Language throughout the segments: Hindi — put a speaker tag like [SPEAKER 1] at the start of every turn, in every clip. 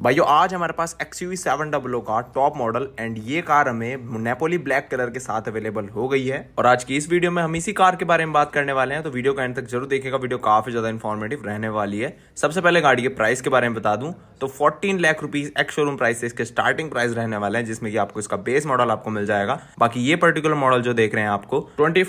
[SPEAKER 1] तो भाइयों आज हमारे पास एक्स यू सेवन डब्लो का टॉप मॉडल एंड ये कार हमें नेपोली ब्लैक कलर के साथ अवेलेबल हो गई है और आज की इस वीडियो में हम इसी कार के बारे में बात करने वाले हैं तो वीडियो का एंड तक जरूर देखेगा वीडियो काफी ज्यादा इन्फॉर्मेटिव रहने वाली है सबसे पहले गाड़ी के प्राइस के बारे में बता दूं तो fourteen lakh rupees ex showroom price से इसके स्टार्टिंग प्राइस रहने वाले हैं जिसमें कि आपको इसका बेस मॉडल आपको मिल जाएगा बाकी ये पर्टिकुलर मॉडल जो देख रहे हैं आपको twenty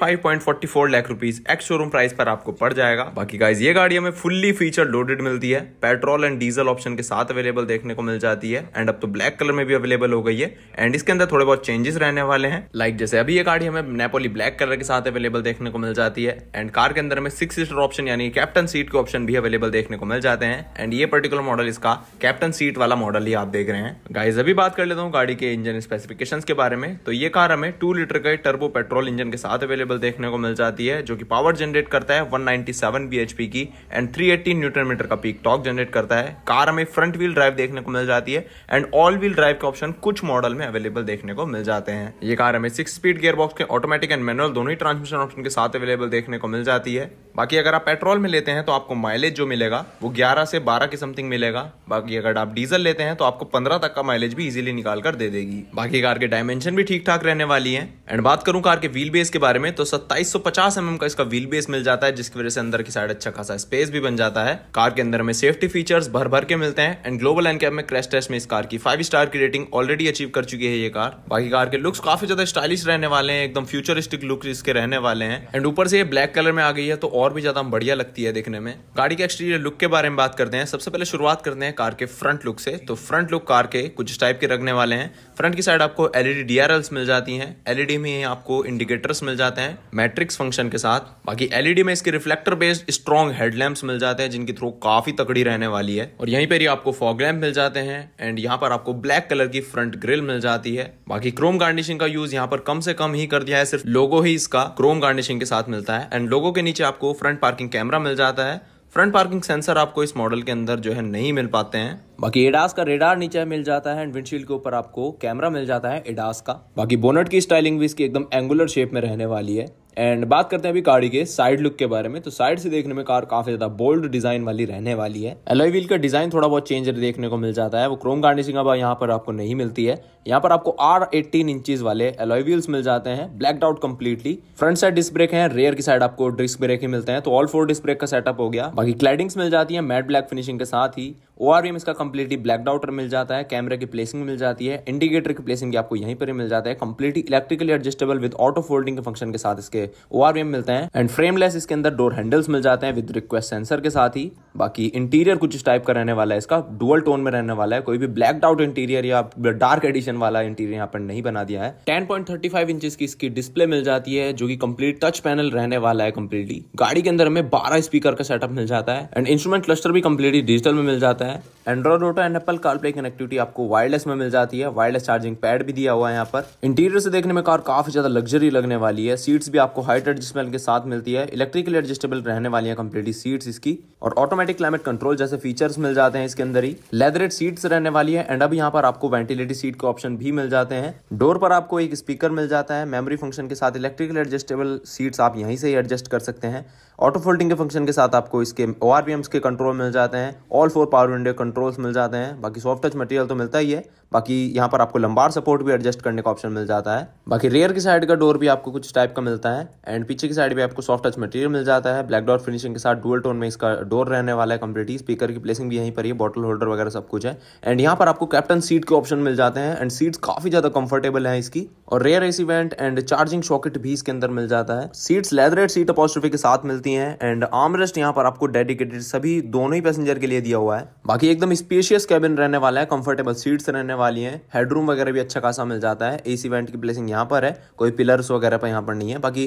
[SPEAKER 1] lakh rupees ex showroom price पर आपको पड़ जाएगा बाकी गाइज ये गाड़ी हमें फुल्ली फीचर लोडेड मिलती है पेट्रोल एंड डीजल ऑप्शन के साथ अवेलेबल देख देखने को मिल जाती है एंड अब तो ब्लैक कलर में भी अवेलेबल हो गई है एंड इसके अंदर थोड़े बहुत चेंजेस रहने वाले हैं लाइक like जैसे अभी ये गाड़ी हमें नेपोली ब्लैक कलर के साथ अवेलेबल देखने को मिल जाती है एंड कार के अंदर हमें सिक्स सीटर ऑप्शन यानी कैप्टन सीट के ऑप्शन भी अवेलेबल देखने को मिल जाते हैं एंड ये पर्टिकुलर मॉडल इसका कैप्टन सीट वाला मॉडल ही आप देख रहे हैं गाइज अभी बात कर लेता हूँ गाड़ी के इंजन स्पेसिफिकेशन के बारे में तो ये कार हमें टू लीटर के टर्बो पेट्रोल इंजन के साथ अवेलेबल देखने को मिल जाती है जो कि पावर जनरेट करता है 197 bhp की एंड 380 न्यूटन मीटर का पीक टॉक जनरेट करता है कार हमें फ्रंट व्हील ड्राइव देखने देखने को मिल जाती है एंड ऑल व्हील ड्राइव के ऑप्शन कुछ मॉडल में अवेलेबल देखने को मिल जाते हैं ये कार हमें सिक्स स्पीड गियर बॉक्स के ऑटोमेटिक एंड मैनुअल दोनों ही ट्रांसमिशन ऑप्शन के साथ अवेलेबल देखने को मिल जाती है बाकी अगर आप पेट्रोल में लेते हैं तो आपको माइलेज जो मिलेगा वो ग्यारह से बारह की समथिंग मिलेगा बाकी अगर आप डीजल लेते हैं तो आपको पंद्रह तक का माइलेज भी इजिली निकाल कर दे देगी बाकी कार के डायमेंशन भी ठीक ठाक रहने वाली है एंड बात करूं कार के व्हील बेस के बारे में तो सत्ताईस सौ पचास mm का इसका व्हील बेस मिल जाता है जिसकी वजह से अंदर की साइड अच्छा खासा स्पेस भी बन जाता है कार के अंदर में सेफ्टी फीचर्स भर भर के मिलते हैं एंड ग्लोबल एंड कैब में क्रैश टेस्ट में इस कार की फाइव स्टार की रेटिंग ऑलरेडी अचीव कर चुकी है ये कार बाकी कार के लुक्स काफी ज्यादा स्टाइलिश रहने वाले हैं एकदम फ्यूचरिस्टिक लुक इसके रहने वाले हैं एंड ऊपर से ये ब्लैक कलर में आ गई है तो और भी ज्यादा बढ़िया लगती है देखने में गाड़ी के एक्सटीरियर लुक के बारे में बात करते हैं सबसे पहले शुरुआत करते हैं कार के फ्रंट लुक से तो फ्रंट लुक कार के कुछ टाइप के रखने वाले हैं फ्रंट की साइड आपको एलईडी डीआरएल्स मिल जाती है एलईडी में आपको इंडिकेटर्स मिल जाते हैं मैट्रिक्स फंक्शन के साथ बाकी एलईडी में इसके रिफ्लेक्टर बेस्ड स्ट्रॉन्ग हेडलैम्प मिल जाते हैं जिनकी थ्रो काफी तकड़ी रहने वाली है और यहीं पर ही आपको फॉग लैम्प मिल मिल जाते हैं एंड यहाँ पर आपको ब्लैक कलर की फ्रंट ग्रिल मिल जाती है बाकी क्रोम गार्निशिंग का यूज यहाँ पर कम से कम ही कर दिया है सिर्फ लोगो ही इसका क्रोम गार्निशिंग के साथ मिलता है एंड लोगो के नीचे आपको फ्रंट पार्किंग कैमरा मिल जाता है फ्रंट पार्किंग सेंसर आपको इस मॉडल के अंदर जो है नहीं मिल पाते हैं बाकी एडास का रेडार नीचे मिल जाता है एंड विंडशील्ड के ऊपर आपको कैमरा मिल जाता है एडास का बाकी बोनट की स्टाइलिंग भी इसकी एकदम एंगुलर शेप में रहने वाली है एंड बात करते हैं अभी गाड़ी के साइड लुक के बारे में तो साइड से देखने में कार काफी ज्यादा बोल्ड डिजाइन वाली रहने वाली है एलोई व्हील का डिजाइन थोड़ा बहुत चेंज देखने को मिल जाता है वो क्रोम गार्निशिंग अब यहाँ पर आपको नहीं मिलती है यहाँ पर आपको आर एटीन इंचीज वाले एलॉय व्हील्स मिल जाते हैं black out completely front side disc brake है रेयर की साइड आपको डिस्क ब्रेक ही मिलते हैं तो ऑल फोर डिस्क ब्रेक का सेटअप हो गया बाकी क्लाइडिंग्स मिल जाती है मैट ब्लैक फिनिशिंग के साथ ही ओ आर इसका कंप्लीटली ब्लैक आउटर मिल जाता है कैमरे की प्लेसिंग मिल जाती है इंडिकेटर की प्लेसिंग आपको यहीं पर मिल जाता है completely electrically adjustable with auto folding के फंक्शन के साथ इसके ओ आर मिलते हैं एंड फ्रेमलेस इसके अंदर डोर हैंडल्स मिल जाते हैं विद रिक्वेस्ट सेंसर के साथ ही बाकी इंटीरियर कुछ इस टाइप का रहने वाला है इसका डुअल टोन में रहने वाला है कोई भी ब्लैक आउट इंटीरियर या डार्क एडिशन किचन वाला इंटीरियर यहाँ पर नहीं बना दिया है ten point thirty five inches की इसकी डिस्प्ले मिल जाती है जो कि कंप्लीट टच पैनल रहने वाला है कंप्लीटली गाड़ी के अंदर हमें बारह स्पीकर का सेटअप मिल जाता है एंड इंस्ट्रूमेंट क्लस्टर भी कंप्लीटली डिजिटल में मिल जाता है Android auto and Apple car play connectivity आपको वायरलेस में मिल जाती है वायरलेस चार्जिंग पैड भी दिया हुआ है यहाँ पर इंटीरियर से देखने में कार काफी ज्यादा लग्जरी लगने वाली है सीट्स भी आपको हाइट एडजस्टमेंट के साथ मिलती है इलेक्ट्रिकली एडजस्टेबल रहने वाली है कंप्लीटली सीट्स इसकी और ऑटोमेटिक क्लाइमेट कंट्रोल जैसे फीचर्स मिल जाते हैं इसके अंदर ही लेदरेट सीट्स रहने वाली है एंड अब यहाँ पर आपको वेंटिलेटेड सीट का ऑप्शन भी मिल जाते हैं डोर पर आपको एक स्पीकर मिल जाता है मेमोरी फंक्शन के साथ इलेक्ट्रिकल एडजस्टेबल सीट्स आप यहीं से ही एडजस्ट कर सकते हैं ऑटो फोल्डिंग के फंक्शन के साथ आपको इसके ओ के कंट्रोल मिल जाते हैं all four power window controls मिल जाते हैं बाकी सॉफ्ट टच मटेरियल तो मिलता ही है बाकी यहाँ पर आपको लंबार सपोर्ट भी एडजस्ट करने का ऑप्शन मिल जाता है बाकी रेयर की साइड का डोर भी आपको कुछ टाइप का मिलता है एंड पीछे की साइड भी आपको सॉफ्ट टच मटेरियल मिल जाता है ब्लैक डोर फिनिशिंग के साथ डुअल टोन में इसका डोर रहने वाला है कम्प्लीटली स्पीकर की प्लेसिंग भी यहीं पर ही बॉटल होल्डर वगैरह सब कुछ है एंड यहाँ पर आपको कैप्टन सीट के ऑप्शन मिल जाते हैं एंड सीट्स काफी ज्यादा कंफर्टेबल है इसकी और rear AC vent and charging socket भी इसके अंदर मिल जाता है सीट्स लेदरेट सीट अपॉस्ट्रोफी के साथ मिलती है एंड आमरेस्ट यहाँ पर आपको डेडिकेटेड सभी दोनों ही पैसेंजर के लिए दिया हुआ है बाकी एकदम स्पेशियस कैबिन रहने वाला है कंफर्टेबल सीट्स रहने वाली हैं हेडरूम वगैरह भी अच्छा खासा मिल जाता है एसी वेंट की प्लेसिंग यहाँ पर है कोई पिलर्स वगैरह पर यहाँ पर नहीं है बाकी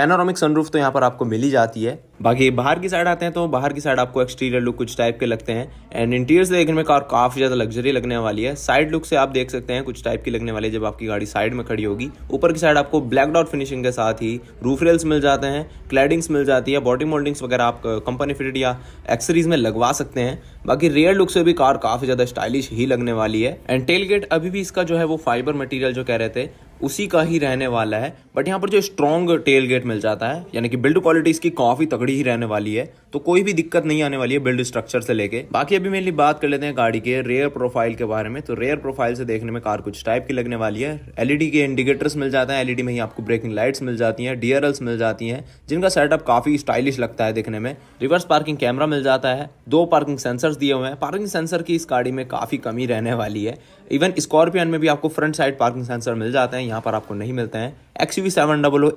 [SPEAKER 1] पैनोरामिक सनरूफ तो यहाँ पर आपको मिल ही जाती है बाकी बाहर की साइड आते हैं तो बाहर की साइड आपको एक्सटीरियर लुक कुछ टाइप के लगते हैं एंड इंटीरियर देखने में कार काफ़ी ज़्यादा लग्जरी लगने वाली है साइड लुक से आप देख सकते हैं कुछ टाइप की लगने वाली है जब आपकी गाड़ी साइड में खड़ी होगी ऊपर की साइड आपको ब्लैक डॉट फिनिशिंग के साथ ही रूफ रेल्स मिल जाते हैं क्लैडिंग्स मिल जाती है बॉडी मोल्डिंग्स वगैरह आप कंपनी फिटेड या एक्सरीज में लगवा सकते हैं बाकी रेयर लुक से भी कार काफ़ी ज़्यादा स्टाइलिश ही लगने वाली है एंड टेलगेट टेल गेट अभी भी इसका जो है वो फाइबर मटेरियल जो कह रहे थे उसी का ही रहने वाला है बट यहाँ पर जो स्ट्रॉन्ग टेल गेट मिल जाता है यानी कि बिल्ड क्वालिटी इसकी काफ़ी तगड़ी ही रहने वाली है तो कोई भी दिक्कत नहीं आने वाली है बिल्ड स्ट्रक्चर से लेके बाकी अभी लिए बात कर लेते हैं गाड़ी के रेयर प्रोफाइल के बारे में तो रेयर प्रोफाइल से देखने में कार कुछ टाइप की लगने वाली है एलईडी के इंडिकेटर्स मिल जाते हैं एलईडी में ही आपको ब्रेकिंग लाइट्स मिल जाती है डीआरएल्स मिल जाती है जिनका सेटअप काफ़ी स्टाइलिश लगता है देखने में रिवर्स पार्किंग कैमरा मिल जाता है दो पार्किंग सेंसर दिए हुए हैं पार्किंग सेंसर की इस गाड़ी में काफ़ी कमी रहने वाली है इवन स्कॉर्पियन में भी आपको फ्रंट साइड पार्किंग सेंसर मिल जाते हैं यहाँ पर आपको नहीं मिलते हैं X U seven double O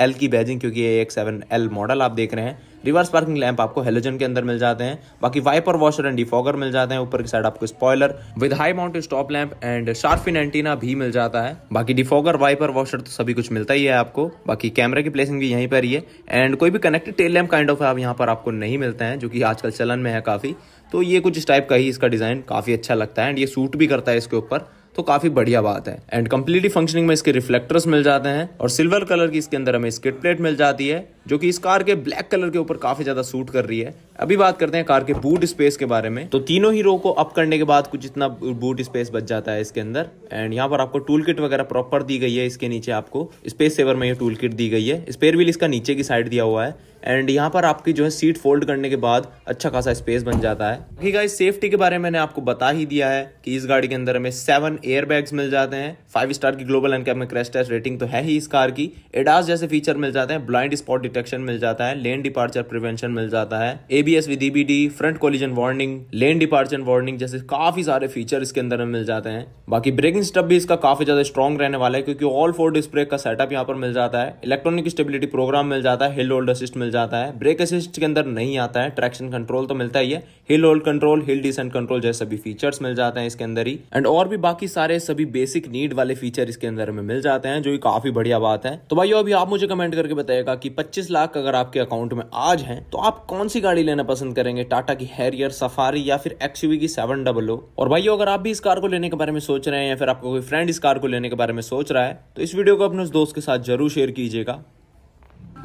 [SPEAKER 1] L की बैजिंग क्योंकि A X seven L model आप देख रहे हैं रिवर्स पार्किंग लैंप आपको हेलोजन के अंदर मिल जाते हैं बाकी वाइपर वॉशर एंड डिफॉगर मिल जाते हैं ऊपर की साइड आपको spoiler with high mount stop lamp and shark fin antenna भी मिल जाता है बाकी डिफॉगर वाइपर वॉशर तो सभी कुछ मिलता ही है आपको बाकी कैमरे की प्लेसिंग भी यहीं पर ही है एंड कोई भी connected tail lamp kind of आप यहाँ पर आपको नहीं मिलते हैं जो कि आजकल चलन में है काफी तो ये कुछ इस टाइप का ही इसका डिज़ाइन काफ़ी अच्छा लगता है एंड ये सूट भी करता है इसके ऊपर तो काफी बढ़िया बात है एंड कम्प्लीटली फंक्शनिंग में इसके रिफ्लेक्टर्स मिल जाते हैं और सिल्वर कलर की इसके अंदर हमें स्किट प्लेट मिल जाती है जो कि इस कार के ब्लैक कलर के ऊपर काफी ज्यादा सूट कर रही है अभी बात करते हैं कार के बूट स्पेस के बारे में तो तीनों हीरो को अप करने के बाद कुछ इतना बूट स्पेस बच जाता है इसके अंदर एंड यहाँ पर आपको टूल किट वगैरह प्रॉपर दी गई है इसके नीचे आपको स्पेस सेवर में ये टूल किट दी गई है स्पेयर व्हील इसका नीचे की साइड दिया हुआ है एंड यहाँ पर आपकी जो है सीट फोल्ड करने के बाद अच्छा खासा स्पेस बन जाता है ठीक है सेफ्टी के बारे में मैंने आपको बता ही दिया है कि इस गाड़ी के अंदर हमें सेवन एयर बैग्स मिल जाते हैं फाइव स्टार की ग्लोबल एंड में क्रैश रेटिंग तो है ही इस कार की एडास जैसे फीचर मिल जाते हैं ब्लाइंड स्पॉट डिटेक्शन मिल जाता है लेन डिपार्चर प्रिवेंशन मिल जाता है ABS with EBD front collision warning lane departure warning जैसे काफी सारे फीचर इसके अंदर में मिल जाते हैं बाकी ब्रेकिंग स्टप भी इसका काफी ज्यादा स्ट्रॉन्ग रहने वाला है क्योंकि ऑल फोर डिस्प्ले का सेटअप यहाँ पर मिल जाता है इलेक्ट्रॉनिक स्टेबिलिटी प्रोग्राम मिल जाता है हिल होल्ड असिस्ट मिल जाता है ब्रेक असिस्ट के अंदर नहीं आता है ट्रैक्शन कंट्रोल तो मिलता ही है hill hold control hill descent control जैसे सभी फीचर्स मिल जाते हैं इसके अंदर ही एंड और भी बाकी सारे सभी बेसिक नीड वाले फीचर इसके अंदर में मिल जाते हैं जो काफी बढ़िया बात है तो भाई अभी आप मुझे कमेंट करके बताएगा कि पच्चीस लाख अगर आपके अकाउंट में आज है तो आप कौन सी गाड़ी लेना पसंद करेंगे टाटा की हैरियर सफारी या फिर एक्सयूवी की सेवन डबल ओ और भाई अगर आप भी इस कार को लेने के बारे में सोच रहे हैं या फिर आपको कोई फ्रेंड इस कार को लेने के बारे में सोच रहा है तो इस वीडियो को अपने उस दोस्त के साथ जरूर शेयर कीजिएगा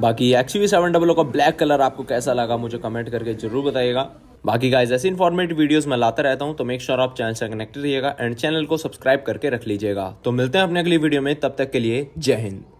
[SPEAKER 1] बाकी एक्सवी सेवन डबल का ब्लैक कलर आपको कैसा लगा मुझे कमेंट करके जरूर बताइएगा बाकी गाइज ऐसे इन्फॉर्मेटिव वीडियोस मैं लाता रहता हूं तो मेक श्योर आप चैनल से कनेक्टेड रहिएगा एंड चैनल को सब्सक्राइब करके रख लीजिएगा तो मिलते हैं अपने अगली वीडियो में तब तक के लिए जय हिंद